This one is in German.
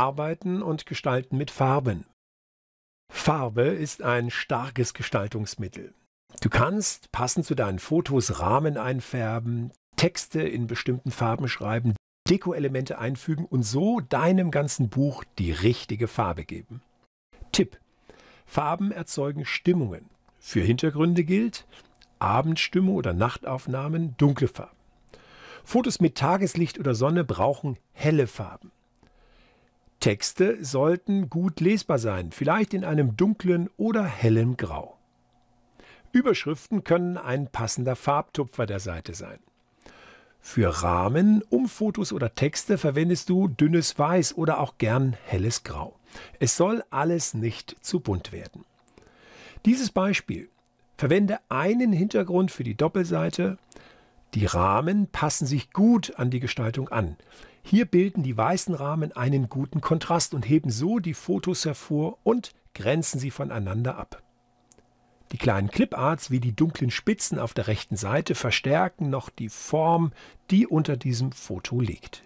Arbeiten und Gestalten mit Farben. Farbe ist ein starkes Gestaltungsmittel. Du kannst passend zu deinen Fotos Rahmen einfärben, Texte in bestimmten Farben schreiben, Deko-Elemente einfügen und so deinem ganzen Buch die richtige Farbe geben. Tipp: Farben erzeugen Stimmungen. Für Hintergründe gilt Abendstimmung oder Nachtaufnahmen dunkle Farben. Fotos mit Tageslicht oder Sonne brauchen helle Farben. Texte sollten gut lesbar sein, vielleicht in einem dunklen oder hellen Grau. Überschriften können ein passender Farbtupfer der Seite sein. Für Rahmen, um Fotos oder Texte verwendest du dünnes Weiß oder auch gern helles Grau. Es soll alles nicht zu bunt werden. Dieses Beispiel. Verwende einen Hintergrund für die Doppelseite, die Rahmen passen sich gut an die Gestaltung an. Hier bilden die weißen Rahmen einen guten Kontrast und heben so die Fotos hervor und grenzen sie voneinander ab. Die kleinen Cliparts wie die dunklen Spitzen auf der rechten Seite verstärken noch die Form, die unter diesem Foto liegt.